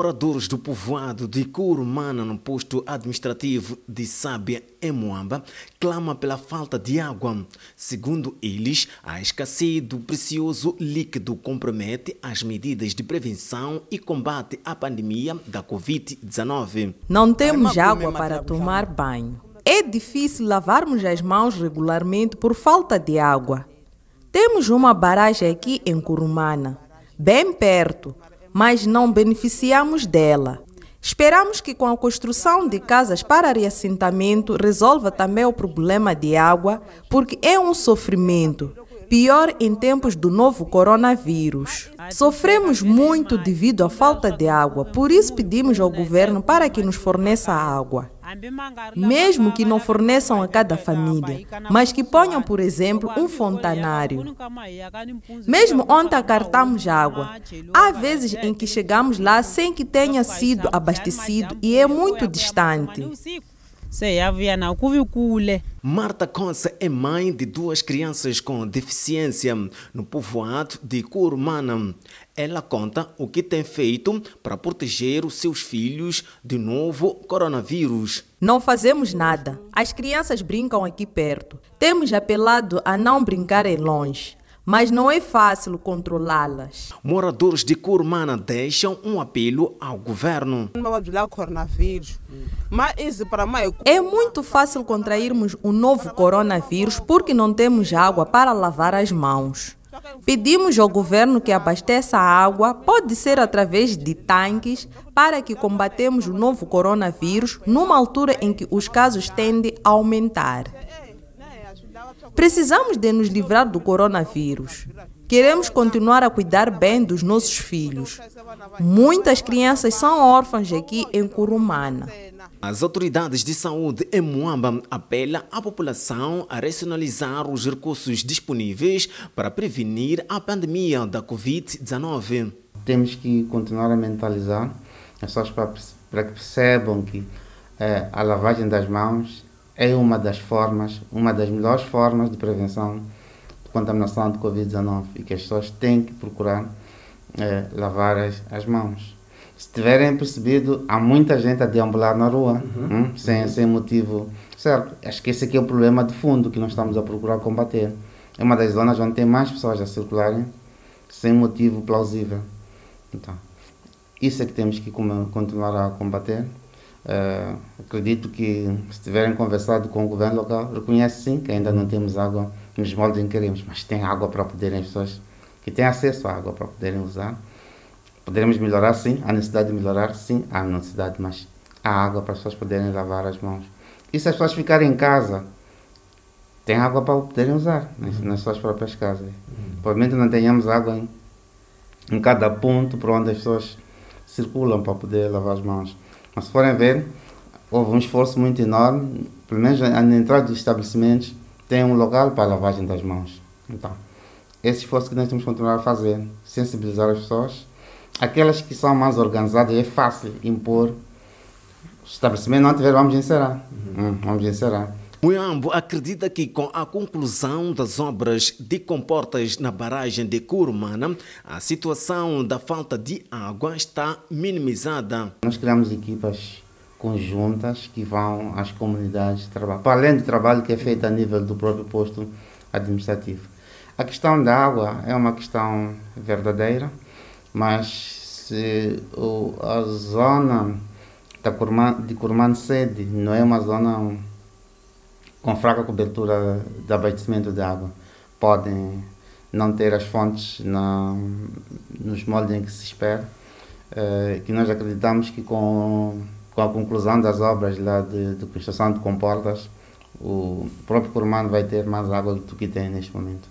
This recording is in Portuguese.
Moradores do povoado de Curumana, no posto administrativo de Sábia, em Moamba, clamam pela falta de água. Segundo eles, a escassez do precioso líquido compromete as medidas de prevenção e combate à pandemia da Covid-19. Não temos água para tomar banho. É difícil lavarmos as mãos regularmente por falta de água. Temos uma barragem aqui em Curumana, bem perto mas não beneficiamos dela. Esperamos que com a construção de casas para reassentamento resolva também o problema de água, porque é um sofrimento, pior em tempos do novo coronavírus. Sofremos muito devido à falta de água, por isso pedimos ao governo para que nos forneça água mesmo que não forneçam a cada família, mas que ponham, por exemplo, um fontanário. Mesmo ontem acartamos água. Há vezes em que chegamos lá sem que tenha sido abastecido e é muito distante. Sei, havia não, cule. Marta Conce é mãe de duas crianças com deficiência no povoado de Curumana. Ela conta o que tem feito para proteger os seus filhos do novo coronavírus. Não fazemos nada. As crianças brincam aqui perto. Temos apelado a não brincarem longe mas não é fácil controlá-las. Moradores de Curmana deixam um apelo ao governo. É, é muito fácil contrairmos o novo coronavírus porque não temos água para lavar as mãos. Pedimos ao governo que abasteça a água, pode ser através de tanques, para que combatemos o novo coronavírus numa altura em que os casos tendem a aumentar. Precisamos de nos livrar do coronavírus. Queremos continuar a cuidar bem dos nossos filhos. Muitas crianças são órfãs aqui em Curumana. As autoridades de saúde em Moamba apelam à população a racionalizar os recursos disponíveis para prevenir a pandemia da Covid-19. Temos que continuar a mentalizar as pessoas para que percebam que eh, a lavagem das mãos é uma das formas, uma das melhores formas de prevenção de contaminação de Covid-19 e que as pessoas têm que procurar é, lavar as, as mãos. Se tiverem percebido, há muita gente a deambular na rua, uhum. hum, sem, sem motivo certo. Acho que esse aqui é o problema de fundo que nós estamos a procurar combater. É uma das zonas onde tem mais pessoas a circularem sem motivo plausível. Então, isso é que temos que continuar a combater. Uh, acredito que se tiverem conversado com o governo local, reconhece sim que ainda não temos água nos moldes em que queremos, mas tem água para poderem as pessoas que têm acesso à água para poderem usar. Poderemos melhorar sim, há necessidade de melhorar sim, há necessidade, mas há água para as pessoas poderem lavar as mãos. E se as pessoas ficarem em casa, tem água para poderem usar nas, né, uhum. nas suas próprias casas. Uhum. Provavelmente não tenhamos água em, em cada ponto para onde as pessoas circulam para poder lavar as mãos mas se forem ver, houve um esforço muito enorme, pelo menos na entrada dos estabelecimentos, tem um local para a lavagem das mãos. Então, esse esforço que nós temos que continuar a fazer, sensibilizar as pessoas. Aquelas que são mais organizadas, é fácil impor. O estabelecimento não tiver, vamos encerrar. Uhum. Hum, vamos encerrar. Muyambo acredita que com a conclusão das obras de comportas na barragem de Curumana, a situação da falta de água está minimizada. Nós criamos equipas conjuntas que vão às comunidades trabalhar, para além do trabalho que é feito a nível do próprio posto administrativo. A questão da água é uma questão verdadeira, mas se a zona de Curumana Sede não é uma zona com fraca cobertura de abastecimento de água. Podem não ter as fontes na, nos moldes em que se espera, eh, que nós acreditamos que com, com a conclusão das obras lá de, de construção de comportas, o próprio Cormano vai ter mais água do que tem neste momento.